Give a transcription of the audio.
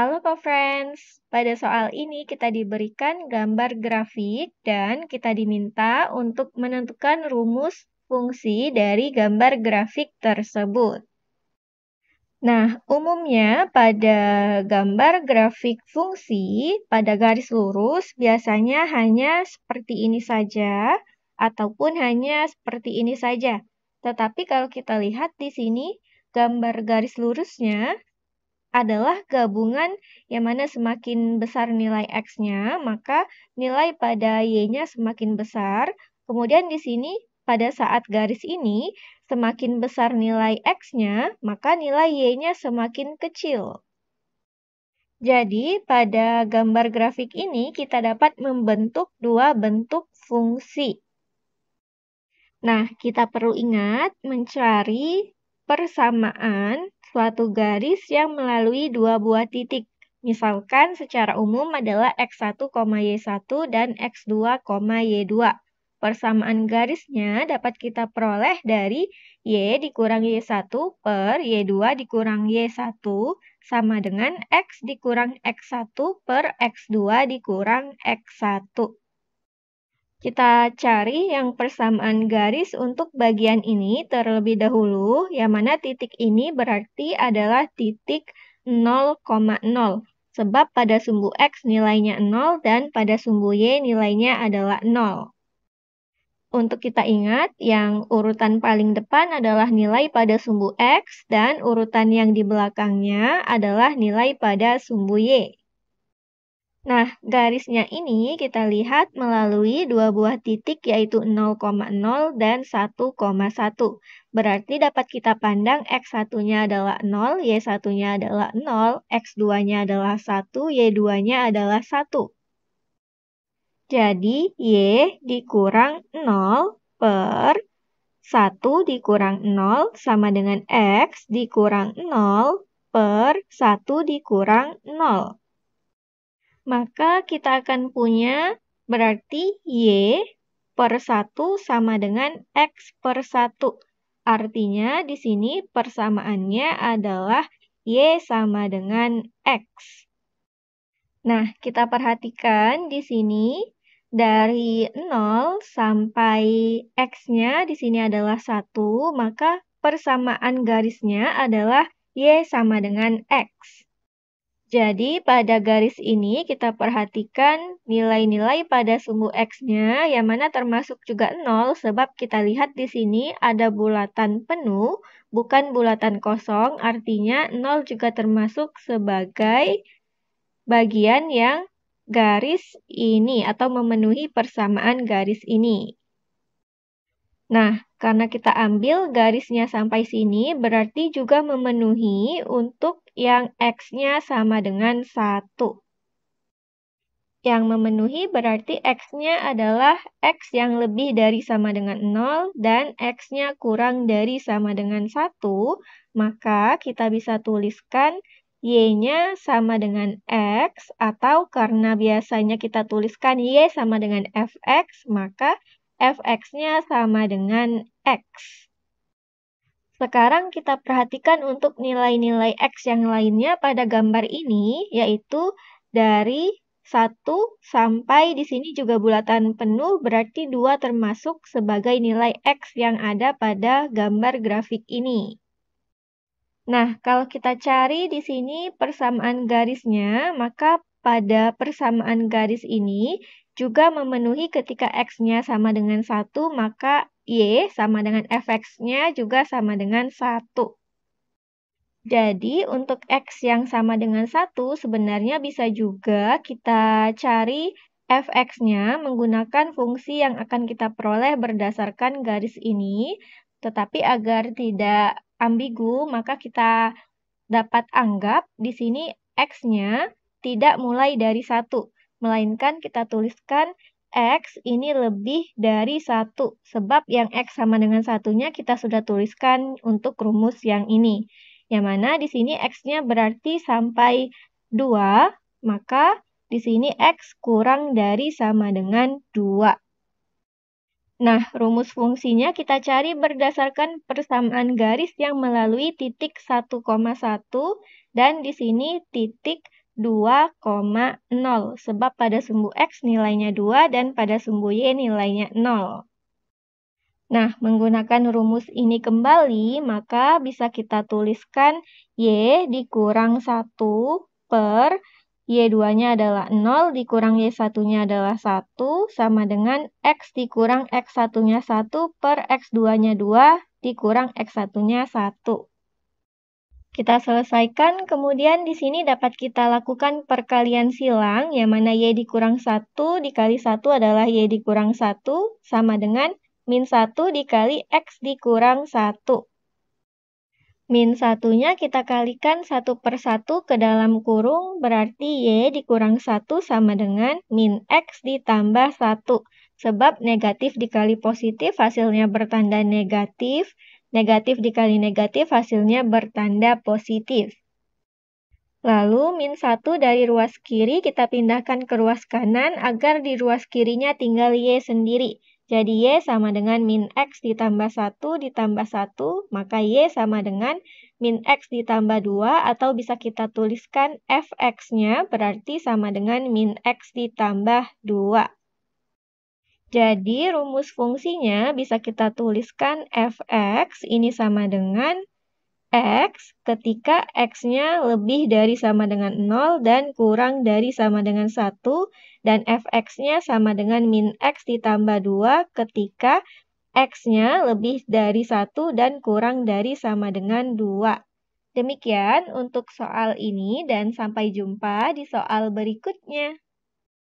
Halo co-friends, pada soal ini kita diberikan gambar grafik dan kita diminta untuk menentukan rumus fungsi dari gambar grafik tersebut. Nah, umumnya pada gambar grafik fungsi pada garis lurus biasanya hanya seperti ini saja ataupun hanya seperti ini saja. Tetapi kalau kita lihat di sini, gambar garis lurusnya adalah gabungan yang mana semakin besar nilai X-nya, maka nilai pada Y-nya semakin besar. Kemudian di sini pada saat garis ini, semakin besar nilai X-nya, maka nilai Y-nya semakin kecil. Jadi, pada gambar grafik ini kita dapat membentuk dua bentuk fungsi. Nah, kita perlu ingat mencari persamaan suatu garis yang melalui dua buah titik. Misalkan secara umum adalah x 1 y 1 dan x 2 y 2 Persamaan garisnya dapat kita peroleh dari Y dikurang Y1 per Y2 dikurang Y1 sama dengan X dikurang X1 per X2 dikurang X1. Kita cari yang persamaan garis untuk bagian ini terlebih dahulu, yang mana titik ini berarti adalah titik 0,0. Sebab pada sumbu X nilainya 0 dan pada sumbu Y nilainya adalah 0. Untuk kita ingat, yang urutan paling depan adalah nilai pada sumbu X dan urutan yang di belakangnya adalah nilai pada sumbu Y. Nah, garisnya ini kita lihat melalui dua buah titik yaitu 0,0 dan 1,1. Berarti dapat kita pandang X1-nya adalah 0, Y1-nya adalah 0, X2-nya adalah 1, Y2-nya adalah 1. Jadi, Y dikurang 0 per 1 dikurang 0 sama dengan X dikurang 0 per 1 dikurang 0. Maka kita akan punya berarti Y per 1 sama dengan X per 1. Artinya di sini persamaannya adalah Y sama dengan X. Nah, kita perhatikan di sini dari 0 sampai X-nya di sini adalah 1, maka persamaan garisnya adalah Y sama dengan X. Jadi pada garis ini kita perhatikan nilai-nilai pada sumbu X-nya yang mana termasuk juga 0 sebab kita lihat di sini ada bulatan penuh bukan bulatan kosong artinya 0 juga termasuk sebagai bagian yang garis ini atau memenuhi persamaan garis ini. Nah, karena kita ambil garisnya sampai sini, berarti juga memenuhi untuk yang X-nya sama dengan 1. Yang memenuhi berarti X-nya adalah X yang lebih dari sama dengan 0 dan X-nya kurang dari sama dengan 1, maka kita bisa tuliskan Y-nya sama dengan X atau karena biasanya kita tuliskan Y sama dengan Fx, maka fx-nya sama dengan x. Sekarang kita perhatikan untuk nilai-nilai x yang lainnya pada gambar ini, yaitu dari 1 sampai di sini juga bulatan penuh, berarti 2 termasuk sebagai nilai x yang ada pada gambar grafik ini. Nah, kalau kita cari di sini persamaan garisnya, maka pada persamaan garis ini juga memenuhi ketika X-nya sama dengan 1, maka Y sama dengan fx-nya juga sama dengan 1. Jadi, untuk X yang sama dengan 1, sebenarnya bisa juga kita cari fx-nya menggunakan fungsi yang akan kita peroleh berdasarkan garis ini. Tetapi agar tidak ambigu, maka kita dapat anggap di sini X-nya tidak mulai dari satu, melainkan kita tuliskan X ini lebih dari satu sebab yang X sama dengan satunya kita sudah tuliskan untuk rumus yang ini. Yang mana di sini X-nya berarti sampai 2, maka di sini X kurang dari sama dengan 2. Nah, rumus fungsinya kita cari berdasarkan persamaan garis yang melalui titik 1,1 dan di sini titik 1,1. 2,0 sebab pada sumbu X nilainya 2 dan pada sumbu Y nilainya 0. Nah, menggunakan rumus ini kembali, maka bisa kita tuliskan Y dikurang 1 per Y2-nya adalah 0, dikurang Y1-nya adalah 1, sama dengan X dikurang X1-nya 1 per X2-nya 2, dikurang X1-nya 1. Kita selesaikan, kemudian di sini dapat kita lakukan perkalian silang, yang mana Y dikurang 1 dikali 1 adalah Y dikurang 1, sama dengan min 1 dikali X dikurang 1. Min satunya kita kalikan satu per satu ke dalam kurung, berarti Y dikurang 1 sama dengan min X ditambah 1. Sebab negatif dikali positif hasilnya bertanda negatif, Negatif dikali negatif hasilnya bertanda positif. Lalu min 1 dari ruas kiri kita pindahkan ke ruas kanan agar di ruas kirinya tinggal Y sendiri. Jadi Y sama dengan min X ditambah 1 ditambah 1, maka Y sama dengan min X ditambah 2 atau bisa kita tuliskan Fx-nya berarti sama dengan min X ditambah 2. Jadi rumus fungsinya bisa kita tuliskan fx ini sama dengan x ketika x-nya lebih dari sama dengan 0 dan kurang dari sama dengan 1 dan fx-nya sama dengan min x ditambah 2 ketika x-nya lebih dari 1 dan kurang dari sama dengan 2. Demikian untuk soal ini dan sampai jumpa di soal berikutnya.